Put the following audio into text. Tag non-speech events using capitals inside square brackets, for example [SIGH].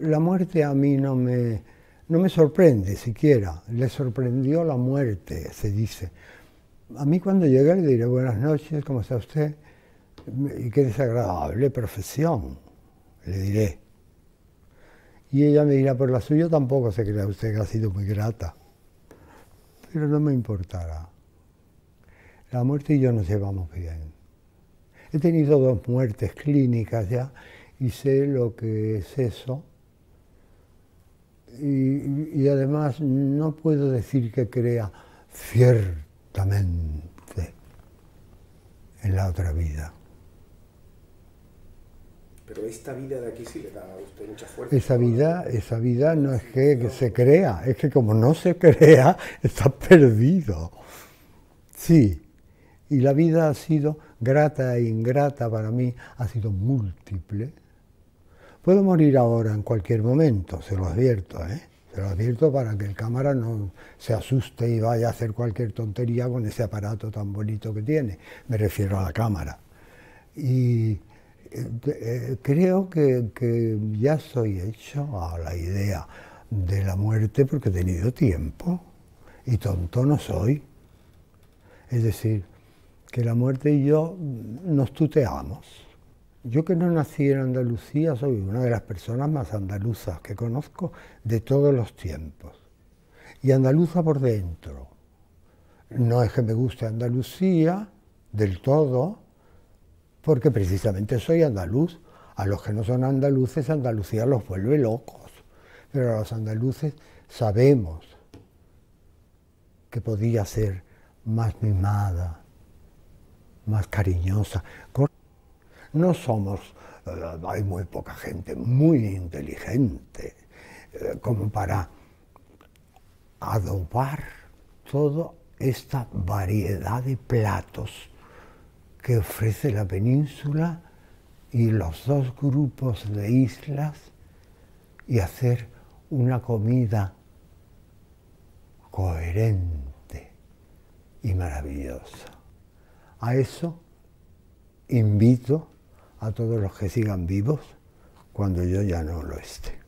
la muerte a mí no me, no me sorprende siquiera, le sorprendió la muerte, se dice. A mí cuando llegué le diré buenas noches, ¿cómo está usted? Y qué desagradable profesión, le diré. Y ella me dirá, por la suya tampoco se crea usted que ha sido muy grata. Pero no me importará. La muerte y yo nos llevamos bien. He tenido dos muertes clínicas ya y sé lo que es eso y, además no puedo decir que crea ciertamente en la otra vida. Pero esta vida de aquí sí le da a usted mucha fuerza. Esa vida, esa vida no es que se crea, es que como no se crea, [LAUGHS] está perdido. Sí, y la vida ha sido grata e ingrata para mí, ha sido múltiple. Puedo morir ahora en cualquier momento, se lo advierto, ¿eh? se lo advierto para que el cámara no se asuste y vaya a hacer cualquier tontería con ese aparato tan bonito que tiene, me refiero a la cámara. Y eh, eh, creo que, que ya soy hecho a la idea de la muerte porque he tenido tiempo y tonto no soy. Es decir, que la muerte y yo nos tuteamos. Yo que no nací en Andalucía soy una de las personas más andaluzas que conozco de todos los tiempos. Y andaluza por dentro. No es que me guste Andalucía del todo, porque precisamente soy andaluz. A los que no son andaluces, Andalucía los vuelve locos. Pero a los andaluces sabemos que podía ser más mimada, más cariñosa. No somos, eh, hay muy poca gente muy inteligente eh, como para adobar toda esta variedad de platos que ofrece la península y los dos grupos de islas y hacer una comida coherente y maravillosa. A eso invito a todos los que sigan vivos cuando yo ya no lo esté.